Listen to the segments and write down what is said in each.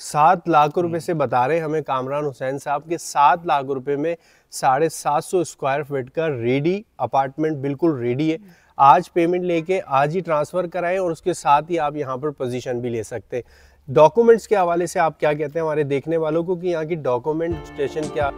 सात लाख रुपए हम्म। से बता रहे हमें कामरान हुसैन साहब के सात लाख रुपए में साढ़े सात सौ स्क्वायर फीट का रेडी अपार्टमेंट बिल्कुल रेडी है आज पेमेंट लेके आज ही ट्रांसफ़र कराएं और उसके साथ ही आप यहाँ पर पोजीशन भी ले सकते हैं डॉक्यूमेंट्स के हवाले से आप क्या कहते हैं हमारे देखने वालों को कि यहाँ की डॉक्यूमेंट स्टेशन क्या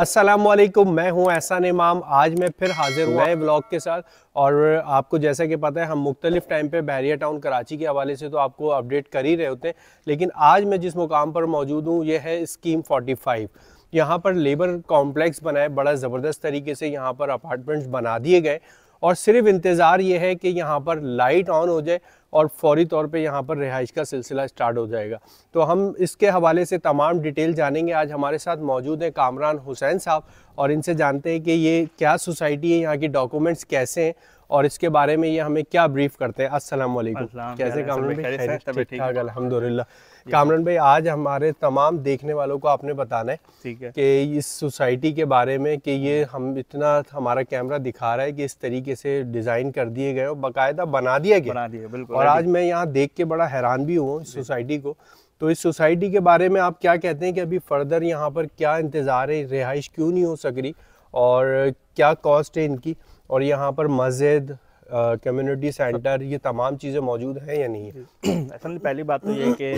अस्सलाम वालेकुम मैं हूं एहसान इमाम आज मैं फिर हाजिर हुआ नए ब्लॉग के साथ और आपको जैसा कि पता है हम मुख्तलिफ टाइम पे बहरिया टाउन कराची के हवाले से तो आपको अपडेट कर ही रहे होते हैं लेकिन आज मैं जिस मुकाम पर मौजूद हूं ये है स्कीम 45 यहाँ पर लेबर कॉम्प्लेक्स बनाए बड़ा ज़बरदस्त तरीके से यहाँ पर अपार्टमेंट्स बना दिए गए और सिर्फ इंतज़ार ये है कि यहाँ पर लाइट ऑन हो जाए और फौरी तौर पे यहाँ पर रिहाइश का सिलसिला स्टार्ट हो जाएगा तो हम इसके हवाले से तमाम डिटेल जानेंगे आज हमारे साथ मौजूद हैं कामरान हुसैन साहब और इनसे जानते हैं कि ये क्या सोसाइटी है यहाँ की डॉक्यूमेंट्स कैसे हैं और इसके बारे में ये हमें क्या ब्रीफ करते हैं अस्सलाम वालेकुम कैसे कामरान भाई ठीक ठाक कामरान भाई आज हमारे तमाम देखने वालों को आपने बताना है है कि इस सोसाइटी के बारे में कि ये हम इतना हमारा कैमरा दिखा रहा है कि इस तरीके से डिज़ाइन कर दिए गए और बाकायदा बना दिया गया बना दिया बिल्कुल और आज मैं यहाँ देख के बड़ा हैरान भी हूँ इस सोसाइटी को तो इस सोसाइटी के बारे में आप क्या कहते हैं कि अभी फर्दर यहाँ पर क्या इंतज़ार है रिहाइश क्यों नहीं हो सक रही और क्या कॉस्ट है इनकी और यहाँ पर मस्जिद कम्युनिटी सेंटर ये तमाम चीज़ें मौजूद हैं या नहीं है असल पहली बात तो ये कि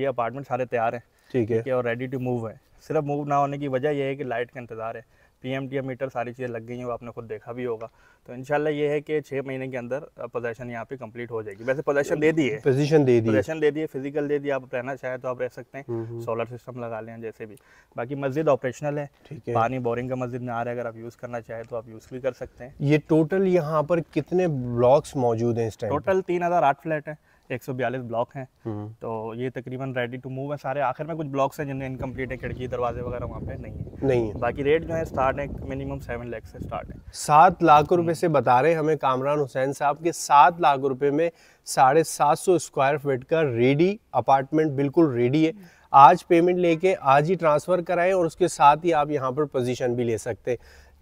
ये अपार्टमेंट सारे तैयार हैं ठीक है और रेडी टू मूव है सिर्फ मूव ना होने की वजह यह है कि लाइट का इंतज़ार है पी एम मीटर सारी चीज़ें लग गई हैं वो आपने खुद देखा भी होगा तो इनशाला ये है कि छः महीने के अंदर पोजेशन यहाँ पे कंप्लीट हो जाएगी वैसे पोजेशन दे दी है दे दी पोजेशन दे दिए फिजिकल दे दिए आप रहना चाहे तो आप रह सकते हैं सोलर सिस्टम हम्म, हम्म। लगा लें जैसे भी बाकी मस्जिद ऑपरेशनल है पानी बोरिंग का मस्जिद में आ रहा है अगर आप यूज़ करना चाहे तो आप यूज़ भी कर सकते हैं ये टोटल यहाँ पर कितने ब्लॉक्स मौजूद हैं इस टाइम टोटल तीन फ्लैट है 142 ब्लॉक हैं हम्म। तो ये तकरीबन रेडी टू मूव है सारे आखिर में कुछ ब्लॉक्स हैं जिनमें इनकम्प्लीट है खिड़की दरवाजे वगैरह वहाँ पे नहीं है नहीं है बाकी रेट जो है स्टार्ट है मिनिमम सेवन लैख से स्टार्ट है सात लाख रुपए हम्म। से बता रहे हैं हमें कामरान हुसैन साहब के सात लाख रुपए में साढ़े सात सौ स्क्वायर फीट का रेडी अपार्टमेंट बिल्कुल रेडी है हम्म। आज पेमेंट लेके आज ही ट्रांसफ़र कराएं और उसके साथ ही आप यहाँ पर पोजीशन भी ले सकते हैं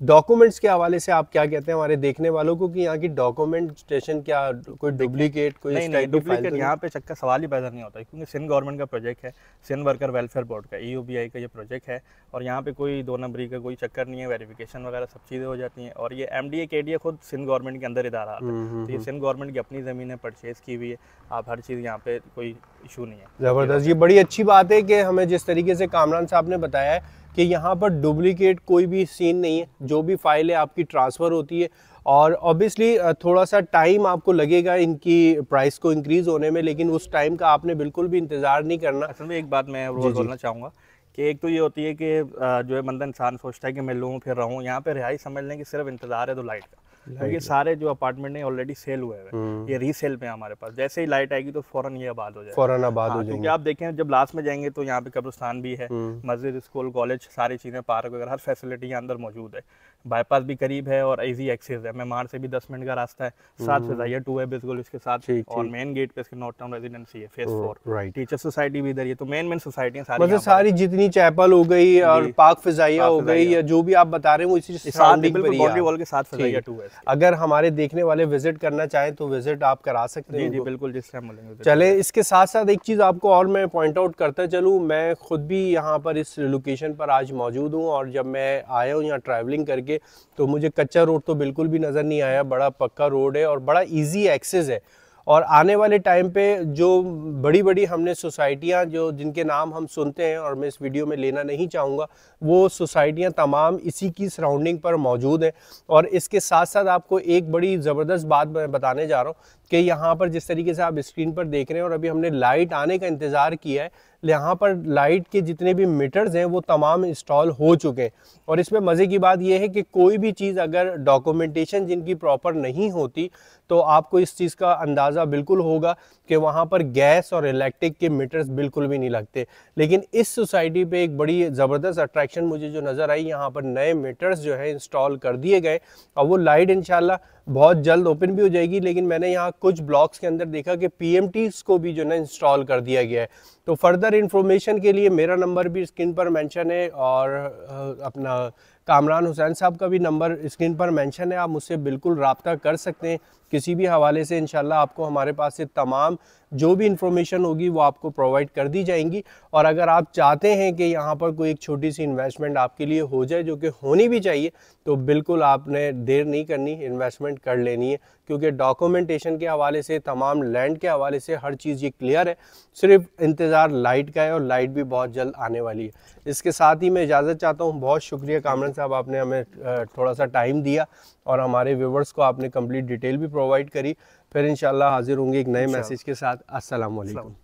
डॉक्यूमेंट्स के हवाले से आप क्या कहते हैं हमारे देखने वालों को कि यहाँ की डॉक्यूमेंट स्टेशन क्या कोई डुप्लीकेट कोई नहीं, नहीं डुप्लीकेट तो यहाँ पे चक्का सवाल ही पैदा नहीं होता क्योंकि सिंध गवर्नमेंट का प्रोजेक्ट है सिंध वर्कर वेलफेयर बोर्ड का ई e का ये प्रोजेक्ट है और यहाँ पे कोई दो नंबरी का कोई चक्कर नहीं है वेरीफिकेशन वगैरह सब चीज़ें हो जाती हैं और ये एम डी खुद सिंध गवर्नमेंट के अंदर इदारा आता है हम्म, हम्म, तो ये सिंध हम्म। गवर्नमेंट की अपनी ज़मीन है परचेज़ की हुई है आप हर चीज़ यहाँ पे कोई इशू नहीं है ज़बरदस्त ये बड़ी अच्छी बात है कि हमें जिस तरीके से कामरान साहब ने बताया कि यहाँ पर डुप्लीकेट कोई भी सीन नहीं है जो भी फाइल है आपकी ट्रांसफ़र होती है और ऑब्वियसली थोड़ा सा टाइम आपको लगेगा इनकी प्राइस को इंक्रीज़ होने में लेकिन उस टाइम का आपने बिल्कुल भी इंतज़ार नहीं करना असल में एक बात मैं रोल बोलना चाहूँगा कि एक तो ये होती है कि जो है मंदा इंसान सोचता है कि मैं लूँ फिर रहूँ यहाँ पर रिहाई समझ लें कि सिर्फ इंतज़ार है तो लाइट का क्योंकि सारे जो अपार्टमेंट है ऑलरेडी सेल हुए हैं हम्म। ये रीसेल पे हमारे पास जैसे ही लाइट आएगी तो फौरन ये आबाद हो जाएगा फौरन आबाद हाँ, हो जाएगी आप देखें जब लास्ट में जाएंगे तो यहाँ पे कब्रस्तान भी है हम्म। मस्जिद स्कूल कॉलेज सारी चीज़ें पार्क वगैरह हर फैसिलिटी यहाँ अंदर मौजूद है बाईपास भी करीब है और इजी एक्सेस है मेमार से भी दस मिनट का रास्ता है साथ फिजाइया टू है बिजगुल इसके साथ और मेन गेट पे इसके नॉर्थ टाउन रेजिडेंसी है फेस फोर टीचर सोसाइटी भी इधर है तो मेन मेन सोसाइटियाँ सारी मतलब सारी जितनी चैपल हो गई और पार्क फिजाइया हो गई या जो भी आप बता रहे हो इसी साथ बिल्कुल वॉल के साथ फिजाइया टू है अगर हमारे देखने वाले विजिट करना चाहें तो विजिट आप करा सकते हैं जी, बिल्कुल जिस टाइम बोलेंगे चले इसके साथ साथ एक चीज़ आपको और मैं पॉइंट आउट करता चलूँ मैं खुद भी यहाँ पर इस लोकेशन पर आज मौजूद हूँ और जब मैं आया हूँ यहाँ ट्रैवलिंग करके तो मुझे कच्चा रोड तो बिल्कुल भी नज़र नहीं आया बड़ा पक्का रोड है और बड़ा ईजी एक्सेस है और आने वाले टाइम पे जो बड़ी बड़ी हमने सोसाइटियाँ जो जिनके नाम हम सुनते हैं और मैं इस वीडियो में लेना नहीं चाहूँगा वो सोसाइटियाँ तमाम इसी की सराउंडिंग पर मौजूद हैं और इसके साथ साथ आपको एक बड़ी ज़बरदस्त बात बताने जा रहा हूँ कि यहाँ पर जिस तरीके से आप स्क्रीन पर देख रहे हैं और अभी हमने लाइट आने का इंतज़ार किया है यहाँ पर लाइट के जितने भी मीटर्स हैं वो तमाम इंस्टॉल हो चुके हैं और इसमें मज़े की बात यह है कि कोई भी चीज़ अगर डॉक्यूमेंटेशन जिनकी प्रॉपर नहीं होती तो आपको इस चीज़ का अंदाज़ा बिल्कुल होगा कि वहाँ पर गैस और इलेक्ट्रिक के मीटर्स बिल्कुल भी नहीं लगते लेकिन इस सोसाइटी पे एक बड़ी ज़बरदस्त अट्रैक्शन मुझे जो नज़र आई यहाँ पर नए मीटर्स जो है इंस्टॉल कर दिए गए और वो लाइट इनशाला बहुत जल्द ओपन भी हो जाएगी लेकिन मैंने यहाँ कुछ ब्लॉक्स के अंदर देखा कि पी को भी जो ना इंस्टॉल कर दिया गया है तो फर्दर इन्फॉर्मेशन के लिए मेरा नंबर भी स्क्रीन पर मैंशन है और अपना कामरान हुसैन साहब का भी नंबर स्क्रीन पर मेंशन है आप मुझसे बिल्कुल रबता कर सकते हैं किसी भी हवाले से इन आपको हमारे पास से तमाम जो भी इंफॉर्मेशन होगी वो आपको प्रोवाइड कर दी जाएंगी और अगर आप चाहते हैं कि यहाँ पर कोई एक छोटी सी इन्वेस्टमेंट आपके लिए हो जाए जो कि होनी भी चाहिए तो बिल्कुल आपने देर नहीं करनी इन्वेस्टमेंट कर लेनी है क्योंकि डॉक्यूमेंटेशन के हवाले से तमाम लैंड के हवाले से हर चीज़ ये क्लियर है सिर्फ इंतज़ार लाइट का है और लाइट भी बहुत जल्द आने वाली है इसके साथ ही मैं इजाज़त चाहता हूँ बहुत शुक्रिया कामरन साहब आपने हमें थोड़ा सा टाइम दिया और हमारे व्यूवर्स को आपने कम्प्लीट डिटेल भी प्रोवाइड करी फिर इन हाजिर होंगे एक नए मैसेज के साथ असलम